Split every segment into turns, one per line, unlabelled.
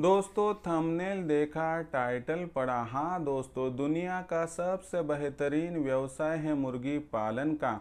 दोस्तों थंबनेल देखा टाइटल पढ़ा हाँ दोस्तों दुनिया का सबसे बेहतरीन व्यवसाय है मुर्गी पालन का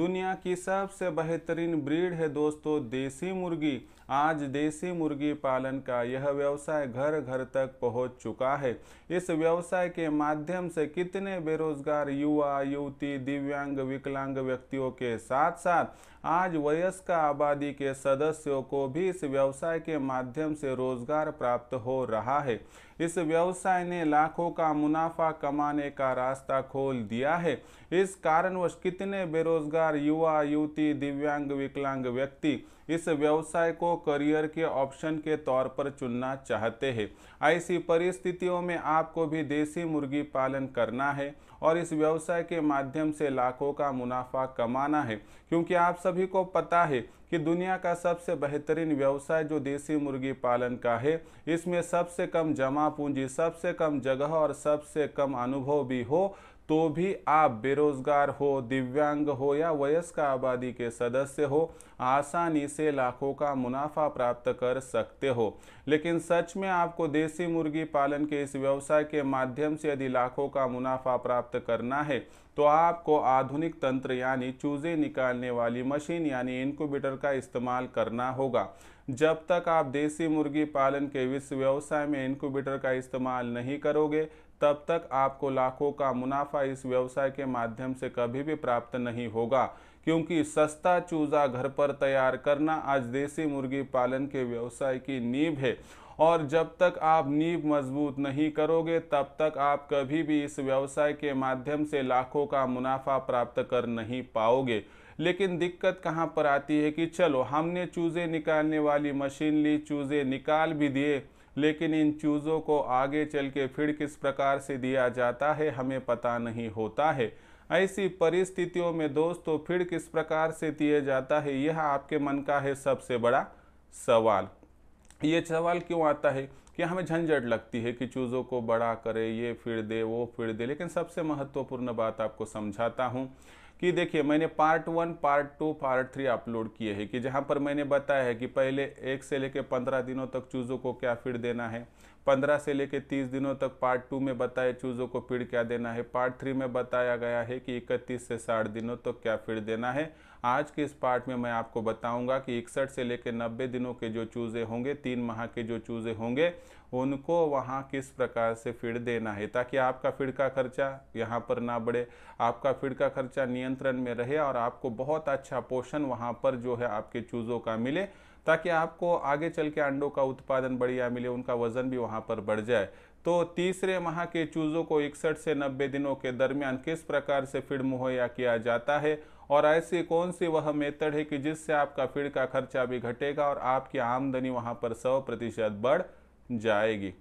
दुनिया की सबसे बेहतरीन ब्रीड है दोस्तों देसी मुर्गी आज देसी मुर्गी पालन का यह व्यवसाय घर घर तक पहुंच चुका है इस व्यवसाय के माध्यम से कितने बेरोजगार युवा युवती दिव्यांग विकलांग व्यक्तियों के साथ साथ आज वयस्क आबादी के सदस्यों को भी इस व्यवसाय के माध्यम से रोजगार प्राप्त हो रहा है इस व्यवसाय ने लाखों का मुनाफा कमाने का रास्ता खोल दिया है इस कारणवश कितने बेरोजगार युवा युवती दिव्यांग विकलांग व्यक्ति इस व्यवसाय को करियर के ऑप्शन के तौर पर चुनना चाहते हैं ऐसी परिस्थितियों में आपको भी देसी मुर्गी पालन करना है और इस व्यवसाय के माध्यम से लाखों का मुनाफा कमाना है क्योंकि आप सभी को पता है कि दुनिया का सबसे बेहतरीन व्यवसाय जो देसी मुर्गी पालन का है इसमें सबसे कम जमा पूंजी सबसे कम जगह और सबसे कम अनुभव भी हो तो भी आप बेरोजगार हो दिव्यांग हो या वयस्क आबादी के सदस्य हो आसानी से लाखों का मुनाफा प्राप्त कर सकते हो लेकिन सच में आपको देसी मुर्गी पालन के इस व्यवसाय के माध्यम से यदि लाखों का मुनाफा प्राप्त करना है तो आपको आधुनिक तंत्र यानी चूजे निकालने वाली मशीन यानी इनक्यूबेटर का इस्तेमाल करना होगा जब तक आप देसी मुर्गी पालन के विश्व व्यवसाय में इनक्यूबेटर का इस्तेमाल नहीं करोगे तब तक आपको लाखों का मुनाफा इस व्यवसाय के माध्यम से कभी भी प्राप्त नहीं होगा क्योंकि सस्ता चूजा घर पर तैयार करना आज देसी मुर्गी पालन के व्यवसाय की नींव है और जब तक आप नींव मजबूत नहीं करोगे तब तक आप कभी भी इस व्यवसाय के माध्यम से लाखों का मुनाफा प्राप्त कर नहीं पाओगे लेकिन दिक्कत कहाँ पर आती है कि चलो हमने चूजे निकालने वाली मशीन ली चूजे निकाल भी दिए लेकिन इन चूज़ों को आगे चल के फिर किस प्रकार से दिया जाता है हमें पता नहीं होता है ऐसी परिस्थितियों में दोस्तों तो फिर किस प्रकार से दिए जाता है यह आपके मन का है सबसे बड़ा सवाल ये सवाल क्यों आता है कि हमें झंझट लगती है कि चूज़ों को बड़ा करे ये फिर दे वो फिर दे लेकिन सबसे महत्वपूर्ण बात आपको समझाता हूँ कि देखिए मैंने part one part two part three upload किए हैं कि जहाँ पर मैंने बताया है कि पहले एक से लेकर पंद्रह दिनों तक चूज़ों को क्या फीड देना है पंद्रह से लेकर तीस दिनों तक पार्ट टू में बताए चूज़ों को फीड क्या देना है पार्ट थ्री में बताया गया है कि इकतीस से साठ दिनों तक क्या फीड देना है आज के इस पार्ट में मैं आपको बताऊंगा कि इकसठ से लेकर नब्बे दिनों के जो चूज़े होंगे तीन माह के जो चूज़े होंगे उनको वहाँ किस प्रकार से फीड देना है ताकि आपका फीड का खर्चा यहाँ पर ना बढ़े आपका फीड का खर्चा नियंत्रण में रहे और आपको बहुत अच्छा पोषण वहाँ पर जो है आपके चूज़ों का मिले ताकि आपको आगे चल के अंडों का उत्पादन बढ़िया मिले उनका वजन भी वहाँ पर बढ़ जाए तो तीसरे माह के चूज़ों को इकसठ से नब्बे दिनों के दरमियान किस प्रकार से फीड मुहैया किया जाता है और ऐसी कौन सी वह मेथड है कि जिससे आपका फीड का खर्चा भी घटेगा और आपकी आमदनी वहाँ पर सौ प्रतिशत बढ़ जाएगी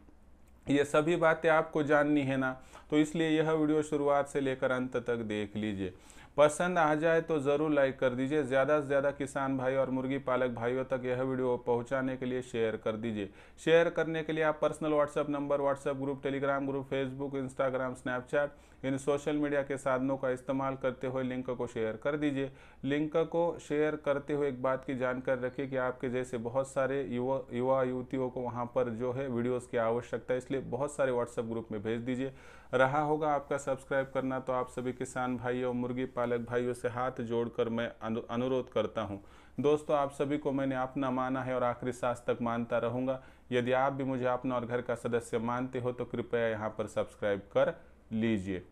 ये सभी बातें आपको जाननी है ना तो इसलिए यह वीडियो शुरुआत से लेकर अंत तक देख लीजिए पसंद आ जाए तो ज़रूर लाइक कर दीजिए ज़्यादा से ज़्यादा किसान भाई और मुर्गी पालक भाइयों तक यह वीडियो पहुंचाने के लिए शेयर कर दीजिए शेयर करने के लिए आप personal WhatsApp number WhatsApp group Telegram group Facebook Instagram Snapchat इन सोशल मीडिया के साधनों का इस्तेमाल करते हुए लिंक को शेयर कर दीजिए लिंक को शेयर करते हुए एक बात की जानकारी रखिए कि आपके जैसे बहुत सारे युवा युवा युवतियों को वहाँ पर जो है वीडियोज़ की आवश्यकता इसलिए सीधे बहुत सारे व्हाट्सएप ग्रुप में भेज दीजिए रहा होगा आपका सब्सक्राइब करना तो आप सभी किसान भाइयों मुर्गी पालक भाइयों से हाथ जोड़कर मैं अनुरोध करता हूँ दोस्तों आप सभी को मैंने अपना माना है और आखिरी सांस तक मानता रहूँगा यदि आप भी मुझे अपना और घर का सदस्य मानते हो तो कृपया यहाँ पर सब्सक्राइब कर लीजिए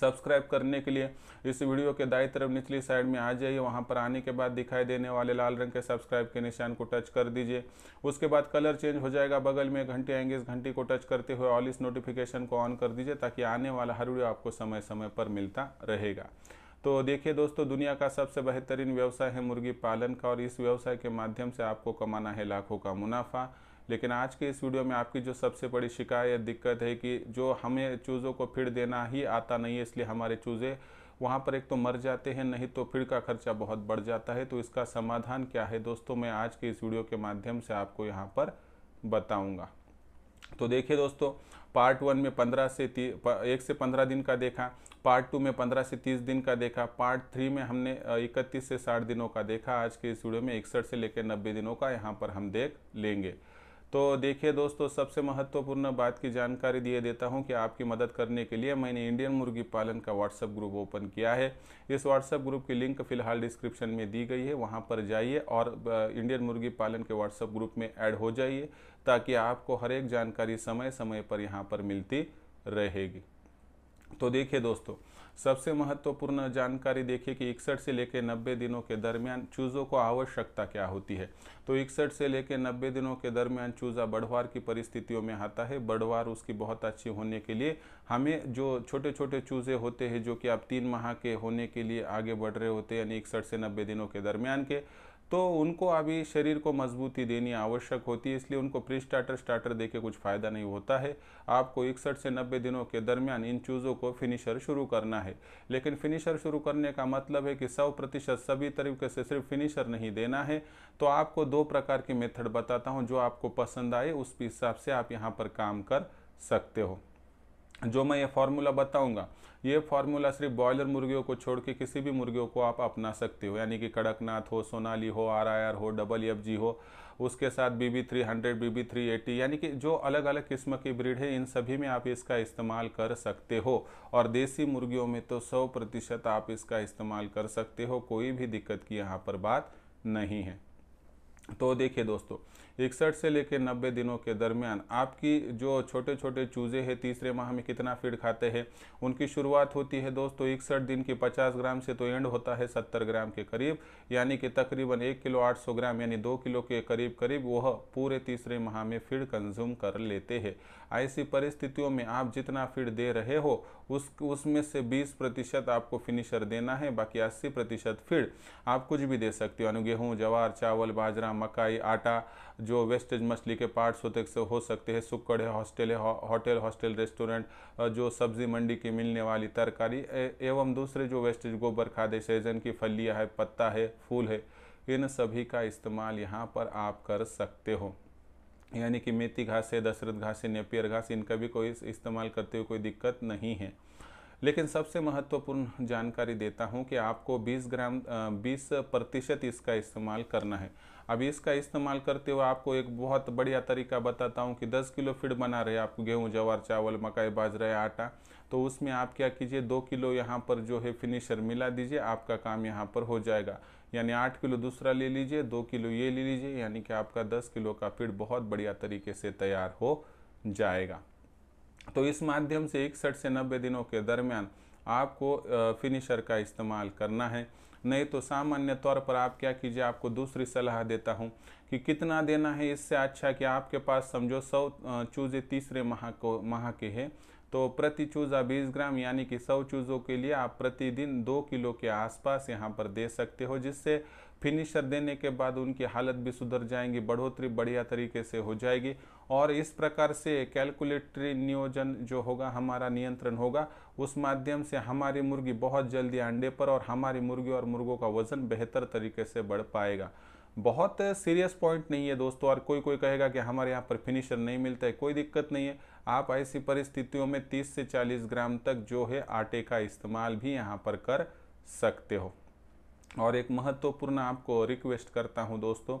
सब्सक्राइब करने के लिए इस वीडियो के दाई तरफ निचली साइड में आ जाइए वहाँ पर आने के बाद दिखाई देने वाले लाल रंग के सब्सक्राइब के निशान को टच कर दीजिए उसके बाद कलर चेंज हो जाएगा बगल में घंटे आएंगे इस घंटी को टच करते हुए ऑल इस नोटिफिकेशन को ऑन कर दीजिए ताकि आने वाला हर वीडियो आपको समय समय पर मिलता रहेगा तो देखिए दोस्तों दुनिया का सबसे बेहतरीन व्यवसाय है मुर्गी पालन का और इस व्यवसाय के माध्यम से आपको कमाना है लाखों का मुनाफा लेकिन आज के इस वीडियो में आपकी जो सबसे बड़ी शिकायत दिक्कत है कि जो हमें चूज़ों को फिर देना ही आता नहीं है इसलिए हमारे चूज़े वहाँ पर एक तो मर जाते हैं नहीं तो फिर का खर्चा बहुत बढ़ जाता है तो इसका समाधान क्या है दोस्तों मैं आज के इस वीडियो के माध्यम से आपको यहाँ पर बताऊँगा तो देखिए दोस्तों पार्ट वन में पंद्रह से ती एक से पंद्रह दिन का देखा पार्ट टू में पंद्रह से तीस दिन का देखा पार्ट थ्री में हमने इकतीस से साठ दिनों का देखा आज के इस वीडियो में इकसठ से लेकर नब्बे दिनों का यहाँ पर हम देख लेंगे तो देखिए दोस्तों सबसे महत्वपूर्ण बात की जानकारी दिए देता हूं कि आपकी मदद करने के लिए मैंने इंडियन मुर्गी पालन का व्हाट्सअप ग्रुप ओपन किया है इस व्हाट्सएप ग्रुप की लिंक फिलहाल डिस्क्रिप्शन में दी गई है वहां पर जाइए और इंडियन मुर्गी पालन के व्हाट्सएप ग्रुप में ऐड हो जाइए ताकि आपको हर एक जानकारी समय समय पर यहाँ पर मिलती रहेगी तो देखिए दोस्तों सबसे महत्वपूर्ण जानकारी देखिए कि इकसठ से लेकर नब्बे दिनों के दरमियान चूज़ों को आवश्यकता क्या होती है तो इकसठ से लेकर नब्बे दिनों के दरमियान चूज़ा बढ़वार की परिस्थितियों में आता है बढ़वार उसकी बहुत अच्छी होने के लिए हमें जो छोटे छोटे चूज़े होते हैं जो कि आप तीन माह के होने के लिए आगे बढ़ रहे होते हैं यानी इकसठ से नब्बे दिनों के दरमियान के तो उनको अभी शरीर को मजबूती देनी आवश्यक होती है इसलिए उनको प्री स्टार्टर स्टार्टर दे के कुछ फ़ायदा नहीं होता है आपको इकसठ से नब्बे दिनों के दरमियान इन चीज़ों को फिनिशर शुरू करना है लेकिन फिनिशर शुरू करने का मतलब है कि सौ प्रतिशत सभी तरीके से सिर्फ फिनिशर नहीं देना है तो आपको दो प्रकार की मेथड बताता हूँ जो आपको पसंद आए उस हिसाब से आप यहाँ पर काम कर सकते हो जो मैं ये फॉर्मूला बताऊँगा ये फार्मूला सिर्फ बॉयलर मुर्गियों को छोड़ के किसी भी मुर्गियों को आप अपना सकते हो यानी कि कड़कनाथ हो सोनाली हो आर हो डबल एफ जी हो उसके साथ B B three hundred B B three eighty यानी कि जो अलग अलग किस्म की ब्रीड है इन सभी में आप इसका इस्तेमाल कर सकते हो और देसी मुर्गियों में तो सौ प्रतिशत आप इसका इस्तेमाल कर सकते हो कोई भी दिक्कत की यहाँ पर बात नहीं है तो देखिए दोस्तों इकसठ से लेकर नब्बे दिनों के दरमियान आपकी जो छोटे छोटे चूजे हैं तीसरे माह में कितना फीड खाते हैं उनकी शुरुआत होती है दोस्तों इकसठ दिन की पचास ग्राम से तो एंड होता है सत्तर ग्राम के करीब यानी कि तकरीबन एक किलो आठ सौ ग्राम यानी दो किलो के करीब करीब वह पूरे तीसरे माह में फीड कंज्यूम कर लेते हैं ऐसी परिस्थितियों में आप जितना फीड दे रहे हो उस उसमें से 20 प्रतिशत आपको फिनिशर देना है बाकी 80 प्रतिशत फीड आप कुछ भी दे सकते हो गेहूँ जवार चावल बाजरा मकाई आटा जो वेस्टेज मछली के पार्ट्स होते हो सकते हैं सुक्कड़ है हॉस्टल है होटल हॉस्टल रेस्टोरेंट जो सब्जी मंडी की मिलने वाली तरकारी एवं दूसरे जो वेस्टेज गोबर खाद है सीजन की फलियाँ है पत्ता है फूल है इन सभी का इस्तेमाल यहाँ पर आप कर सकते हो यानी कि मेथी घास है दशरथ घास है नेपियर घास इनका भी कोई इस्तेमाल करते हुए कोई दिक्कत नहीं है लेकिन सबसे महत्वपूर्ण जानकारी देता हूँ कि आपको 20 ग्राम 20 प्रतिशत इसका इस्तेमाल करना है अब इसका इस्तेमाल करते हुए आपको एक बहुत बढ़िया तरीका बताता हूँ कि 10 किलो फीड बना रहे आप गेहूँ जवार चावल मकई बाजरा आटा तो उसमें आप क्या कीजिए दो किलो यहाँ पर जो है फिनिशर मिला दीजिए आपका काम यहाँ पर हो जाएगा यानी आठ किलो दूसरा ले लीजिए दो किलो ये ले लीजिए यानी कि आपका दस किलो का फीड बहुत बढ़िया तरीके से तैयार हो जाएगा तो इस माध्यम से इकसठ से नब्बे दिनों के दरमियान आपको फिनिशर का इस्तेमाल करना है नहीं तो सामान्य तौर पर आप क्या कीजिए आपको दूसरी सलाह देता हूँ कि कितना देना है इससे अच्छा कि आपके पास समझो सौ चूजे तीसरे माह को माह के है तो प्रति चूज़ा 20 ग्राम यानी कि 100 चूज़ों के लिए आप प्रतिदिन दो किलो के आसपास यहाँ पर दे सकते हो जिससे फिनिशर देने के बाद उनकी हालत भी सुधर जाएंगी बढ़ोतरी बढ़िया तरीके से हो जाएगी और इस प्रकार से कैलकुलेटरी नियोजन जो होगा हमारा नियंत्रण होगा उस माध्यम से हमारी मुर्गी बहुत जल्दी अंडे पर और हमारी मुर्गी और मुर्गों का वज़न बेहतर तरीके से बढ़ पाएगा बहुत सीरियस पॉइंट नहीं है दोस्तों और कोई कोई कहेगा कि हमारे यहाँ पर फिनिशर नहीं मिलता है कोई दिक्कत नहीं है आप ऐसी परिस्थितियों में 30 से 40 ग्राम तक जो है आटे का इस्तेमाल भी यहाँ पर कर सकते हो और एक महत्वपूर्ण आपको रिक्वेस्ट करता हूँ दोस्तों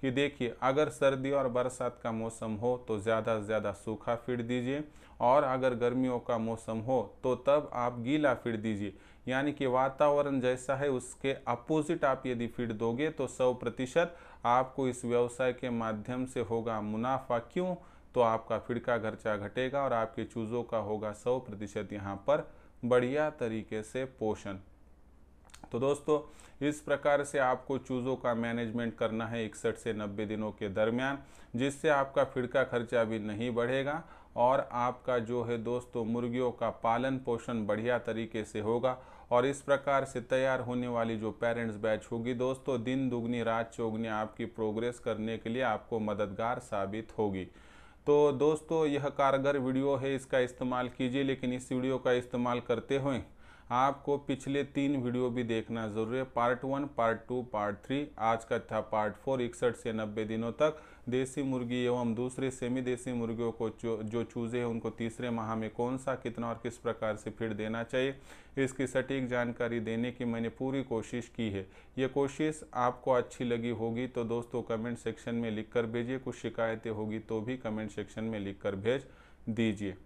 कि देखिए अगर सर्दी और बरसात का मौसम हो तो ज़्यादा से ज़्यादा सूखा फिर दीजिए और अगर गर्मियों का मौसम हो तो तब आप गीला फिर दीजिए यानी कि वातावरण जैसा है उसके अपोजिट आप यदि फीड दोगे तो सौ प्रतिशत आपको इस व्यवसाय के माध्यम से होगा मुनाफा क्यों तो आपका फीड का खर्चा घटेगा और आपके चूज़ों का होगा सौ प्रतिशत यहाँ पर बढ़िया तरीके से पोषण तो दोस्तों इस प्रकार से आपको चूज़ों का मैनेजमेंट करना है इकसठ से नब्बे दिनों के दरमियान जिससे आपका फिड़ का खर्चा भी नहीं बढ़ेगा और आपका जो है दोस्तों मुर्गियों का पालन पोषण बढ़िया तरीके से होगा और इस प्रकार से तैयार होने वाली जो पेरेंट्स बैच होगी दोस्तों दिन दुगनी रात चौगनी आपकी प्रोग्रेस करने के लिए आपको मददगार साबित होगी तो दोस्तों यह कारगर वीडियो है इसका इस्तेमाल कीजिए लेकिन इस वीडियो का इस्तेमाल करते हुए आपको पिछले तीन वीडियो भी देखना ज़रूरी है part one part two part three आज का था पार्ट फोर इकसठ से नब्बे दिनों तक देसी मुर्गी एवं दूसरे सेमी देसी मुर्गियों को जो चूज़े हैं उनको तीसरे माह में कौन सा कितना और किस प्रकार से फीड देना चाहिए इसकी सटीक जानकारी देने की मैंने पूरी कोशिश की है ये कोशिश आपको अच्छी लगी होगी तो दोस्तों कमेंट सेक्शन में लिख कर भेजिए कुछ शिकायतें होगी तो भी कमेंट सेक्शन में लिख कर भेज दीजिए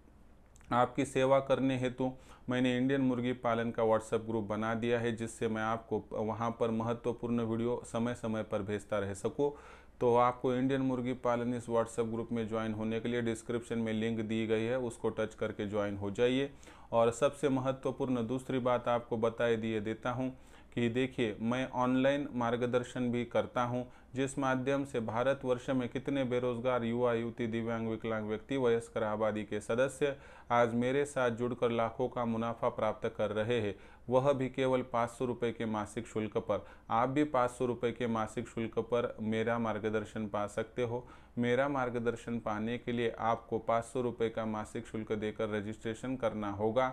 आपकी सेवा करने हेतु मैंने इंडियन मुर्गी पालन का व्हाट्सएप ग्रुप बना दिया है जिससे मैं आपको वहाँ पर महत्वपूर्ण वीडियो समय समय पर भेजता रह सकूँ तो आपको इंडियन मुर्गी पालन इस व्हाट्सएप ग्रुप में ज्वाइन होने के लिए डिस्क्रिप्शन में लिंक दी गई है उसको टच करके ज्वाइन हो जाइए और सबसे महत्वपूर्ण दूसरी बात आपको बताए दिए देता हूँ कि देखिए मैं ऑनलाइन मार्गदर्शन भी करता हूँ जिस माध्यम से भारतवर्ष में कितने बेरोजगार युवा युवती दिव्यांग विकलांग व्यक्ति वयस्कर आबादी के सदस्य आज मेरे साथ जुड़कर लाखों का मुनाफा प्राप्त कर रहे हैं वह भी केवल पाँच सौ रुपये के मासिक शुल्क पर आप भी पाँच सौ रुपये के मासिक शुल्क पर मेरा मार्गदर्शन पा सकते हो मेरा मार्गदर्शन पाने के लिए आपको पाँच सौ रुपये का मासिक शुल्क देकर रजिस्ट्रेशन करना होगा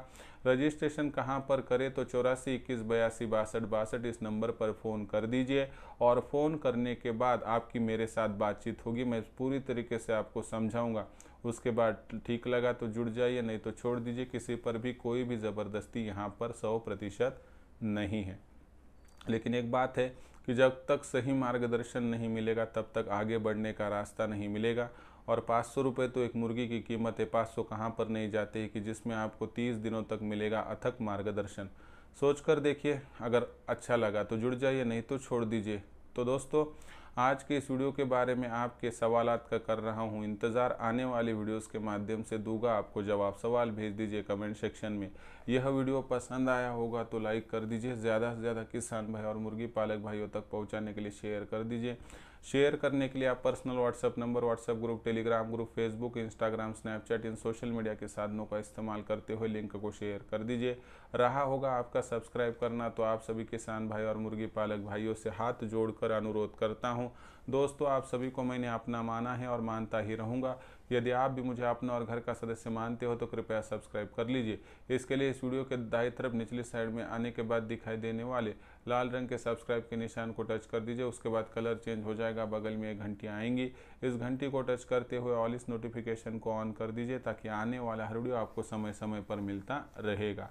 रजिस्ट्रेशन कहाँ पर करें तो चौरासी इक्कीस बयासी बासठ बासठ इस नंबर पर फ़ोन कर दीजिए और फ़ोन करने के बाद आपकी मेरे साथ बातचीत होगी मैं पूरी तरीके से आपको समझाऊंगा उसके बाद ठीक लगा तो जुड़ जाइए नहीं तो छोड़ दीजिए किसी पर भी कोई भी ज़बरदस्ती यहाँ पर सौ प्रतिशत नहीं है लेकिन एक बात है कि जब तक सही मार्गदर्शन नहीं मिलेगा तब तक आगे बढ़ने का रास्ता नहीं मिलेगा और पाँच सौ रुपये तो एक मुर्गी की कीमत है पाँच सौ कहाँ पर नहीं जाते कि जिसमें आपको तीस दिनों तक मिलेगा अथक मार्गदर्शन सोच कर देखिए अगर अच्छा लगा तो जुड़ जाइए नहीं तो छोड़ दीजिए तो दोस्तों आज के इस वीडियो के बारे में आपके सवाल का कर रहा हूँ इंतज़ार आने वाले वीडियोस के माध्यम से दूंगा आपको जवाब सवाल भेज दीजिए कमेंट सेक्शन में यह वीडियो पसंद आया होगा तो लाइक कर दीजिए ज़्यादा से ज़्यादा किसान भाई और मुर्गी पालक भाइयों तक पहुँचाने के लिए शेयर कर दीजिए शेयर करने के लिए आप personal WhatsApp number WhatsApp group Telegram group Facebook Instagram Snapchat इन सोशल मीडिया के साधनों का इस्तेमाल करते हुए लिंक को शेयर कर दीजिए रहा होगा आपका सब्सक्राइब करना तो आप सभी किसान भाई और मुर्गी पालक भाइयों से हाथ जोड़कर अनुरोध करता हूँ दोस्तों आप सभी को मैंने अपना माना है और मानता ही रहूँगा यदि आप भी मुझे अपना और घर का सदस्य मानते हो तो कृपया सब्सक्राइब कर लीजिए इसके लिए इस वीडियो के दाई तरफ निचले साइड में आने के बाद दिखाई देने वाले लाल रंग के सब्सक्राइब के निशान को टच कर दीजिए उसके बाद कलर चेंज हो जाएगा बगल में एक घंटी आएंगी इस घंटी को टच करते हुए ऑल इस नोटिफिकेशन को ऑन कर दीजिए ताकि आने वाला हर वीडियो आपको समय समय पर मिलता रहेगा